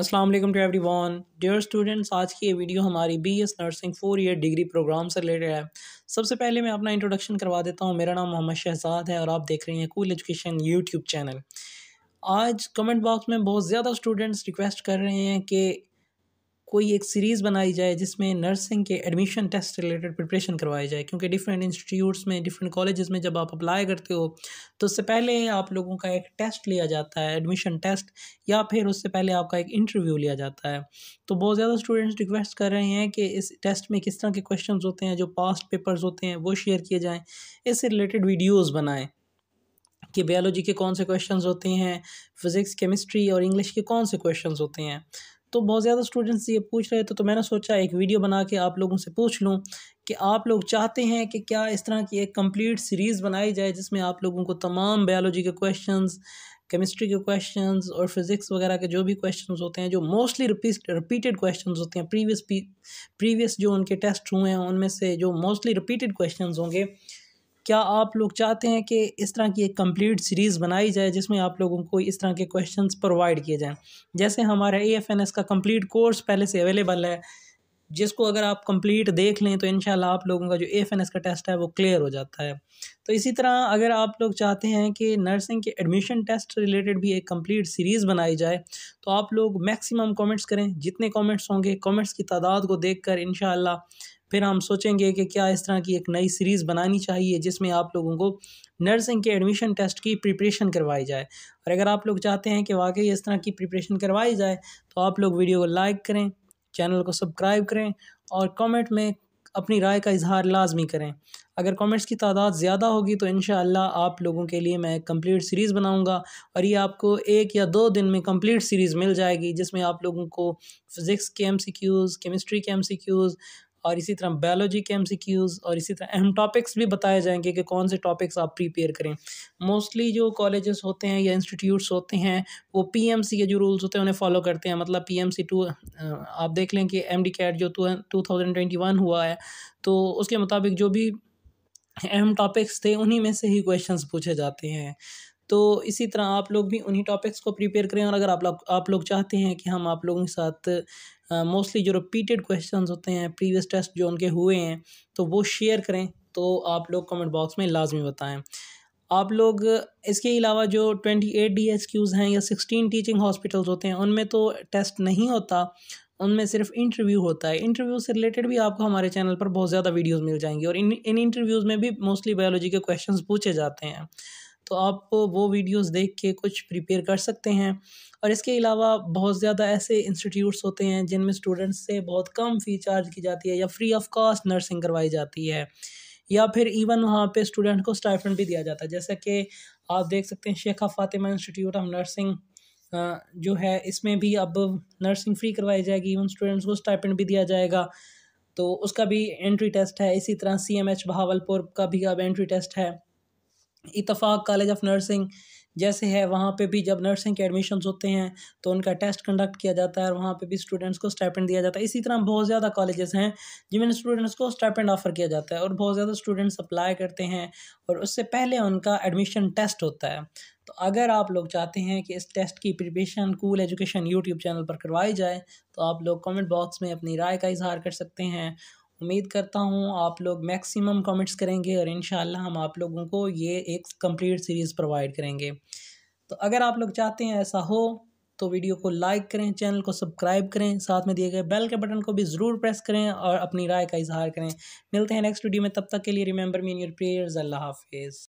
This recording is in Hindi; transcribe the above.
अस्सलाम वालेकुम टू वन डियर स्टूडेंट्स आज की ये वीडियो हमारी B S nursing four year degree programme से रिलेटेड है सबसे पहले मैं अपना इंट्रोडक्शन करवा देता हूँ मेरा नाम मोहम्मद शहजाद है और आप देख रहे हैं कूल एजुकेशन यूट्यूब चैनल आज कमेंट बॉक्स में बहुत ज़्यादा स्टूडेंट्स रिक्वेस्ट कर रहे हैं कि कोई एक सीरीज़ बनाई जाए जिसमें नर्सिंग के एडमिशन टेस्ट रिलेटेड प्रिपरेशन करवाई जाए क्योंकि डिफरेंट इंस्टीट्यूट्स में डिफरेंट कॉलेज़ में जब आप अप्लाई करते हो तो उससे पहले आप लोगों का एक टेस्ट लिया जाता है एडमिशन टेस्ट या फिर उससे पहले आपका एक इंटरव्यू लिया जाता है तो बहुत ज़्यादा स्टूडेंट्स रिक्वेस्ट कर रहे हैं कि इस टेस्ट में किस तरह के क्वेश्चन होते हैं जो पास्ट पेपर्स होते हैं वो शेयर किए जाएँ इससे रिलेटेड वीडियोज़ बनाएँ कि बायोलॉजी के कौन से क्वेश्चंस होते हैं फिज़िक्स केमिस्ट्री और इंग्लिश के कौन से क्वेश्चंस होते हैं तो बहुत ज़्यादा स्टूडेंट्स ये पूछ रहे थे तो, तो मैंने सोचा एक वीडियो बना के आप लोगों से पूछ लूँ कि आप लोग चाहते हैं कि क्या इस तरह की एक कम्प्लीट सीरीज़ बनाई जाए जिसमें आप लोगों को तमाम बायोलॉजी के क्वेश्चन केमिस्ट्री के क्वेश्चन और फिज़िक्स वगैरह के जो भी क्वेश्चन होते हैं जो मोस्टली रिपीटेड क्वेश्चन होते हैं प्रीवियस प्रीवियस जो उनके टेस्ट हुए हैं उनमें से जो मोस्टली रिपीटेड क्वेश्चन होंगे क्या आप लोग चाहते हैं कि इस तरह की एक कंप्लीट सीरीज़ बनाई जाए जिसमें आप लोगों को इस तरह के क्वेश्चन प्रोवाइड किए जाएँ जैसे हमारा ए एफ एन एस का कम्प्लीट कोर्स पहले से अवेलेबल है जिसको अगर आप कंप्लीट देख लें तो इन आप लोगों का जो एफ एन एस का टेस्ट है वो क्लियर हो जाता है तो इसी तरह अगर आप लोग चाहते हैं कि नर्सिंग के एडमिशन टेस्ट रिलेटेड भी एक कंप्लीट सीरीज़ बनाई जाए तो आप लोग मैक्सिमम कमेंट्स करें जितने कमेंट्स होंगे कमेंट्स की तादाद को देखकर इन फिर हम सोचेंगे कि क्या इस तरह की एक नई सीरीज़ बनानी चाहिए जिसमें आप लोगों को नर्सिंग के एडमिशन टेस्ट की प्रिपरेशन करवाई जाए और अगर आप लोग चाहते हैं कि वाकई इस तरह की प्रिपरेशन करवाई जाए तो आप लोग वीडियो को लाइक करें चैनल को सब्सक्राइब करें और कमेंट में अपनी राय का इजहार लाजमी करें अगर कमेंट्स की तादाद ज़्यादा होगी तो इन आप लोगों के लिए मैं कंप्लीट सीरीज़ बनाऊंगा और ये आपको एक या दो दिन में कंप्लीट सीरीज़ मिल जाएगी जिसमें आप लोगों को फिज़िक्स के एम सी क्यूज़ केमिस्ट्री के एम सी क्यूज़ और इसी तरह बायोलॉजी के एम और इसी तरह अहम टॉपिक्स भी बताए जाएंगे कि कौन से टॉपिक्स आप प्रिपेयर करें मोस्टली जो कॉलेजेस होते हैं या इंस्टीट्यूट्स होते हैं वो पी के जो रूल्स होते हैं उन्हें फॉलो करते हैं मतलब पी एम आप देख लें कि एम डी कैट जो टू हुआ है तो उसके मुताबिक जो भी अहम टॉपिक्स थे उन्हीं में से ही क्वेश्चन पूछे जाते हैं तो इसी तरह आप लोग भी उन्हीं टॉपिक्स को प्रिपेयर करें और अगर आप लोग आप लोग चाहते हैं कि हम आप लोगों के साथ मोस्टली जो रिपीटेड क्वेश्चंस होते हैं प्रीवियस टेस्ट जो उनके हुए हैं तो वो शेयर करें तो आप लोग कमेंट बॉक्स में लाजमी बताएं आप लोग इसके अलावा जो twenty eight D S Qs हैं या सिक्सटीन टीचिंग हॉस्पिटल्स होते हैं उनमें तो टेस्ट नहीं होता उनमें सिर्फ इंटरव्यू होता है इंटरव्यू से रिलेटेड भी आपको हमारे चैनल पर बहुत ज़्यादा वीडियोस मिल जाएंगी और इन इन इंटरव्यूज़ में भी मोस्टली बायोलॉजी के क्वेश्चंस पूछे जाते हैं तो आप वो वीडियोस देख के कुछ प्रिपेयर कर सकते हैं और इसके अलावा बहुत ज़्यादा ऐसे इंस्टीट्यूट्स होते हैं जिनमें स्टूडेंट्स से बहुत कम फ़ी चार्ज की जाती है या फ्री ऑफ कॉस्ट नर्सिंग करवाई जाती है या फिर इवन वहाँ पे स्टूडेंट को स्टाइफंड भी दिया जाता है जैसा कि आप देख सकते हैं Sheikha Fatima institute of nursing जो है इसमें भी अब नर्सिंग फ्री करवाई जाएगी इवन स्टूडेंट्स को स्टाइपेंड भी दिया जाएगा तो उसका भी एंट्री टेस्ट है इसी तरह सी एम एच बहावलपुर का भी अब एंट्री टेस्ट है इतफाक़ कॉलेज ऑफ नर्सिंग जैसे है वहाँ पे भी जब नर्सिंग के एडमिशन्स होते हैं तो उनका टेस्ट कंडक्ट किया जाता है और वहाँ पे भी स्टूडेंट्स को स्टाइपेंड दिया जाता है इसी तरह बहुत ज़्यादा कॉलेजेस हैं जिनमें स्टूडेंट्स को स्टाइपेंड ऑफ़र किया जाता है और बहुत ज़्यादा स्टूडेंट्स अप्लाई करते हैं और उससे पहले उनका एडमिशन टेस्ट होता है तो अगर आप लोग चाहते हैं कि इस टेस्ट की preparation cool education YouTube channel पर करवाई जाए तो आप लोग कमेंट बॉक्स में अपनी राय का इजहार कर सकते हैं उम्मीद करता हूँ आप लोग मैक्सिमम कमेंट्स करेंगे और इन हम आप लोगों को ये एक कंप्लीट सीरीज़ प्रोवाइड करेंगे तो अगर आप लोग चाहते हैं ऐसा हो तो वीडियो को लाइक करें चैनल को सब्सक्राइब करें साथ में दिए गए बेल के बटन को भी ज़रूर प्रेस करें और अपनी राय का इजहार करें मिलते हैं नेक्स्ट वीडियो में तब तक के लिए remember mean your prayers Allah हाफिज़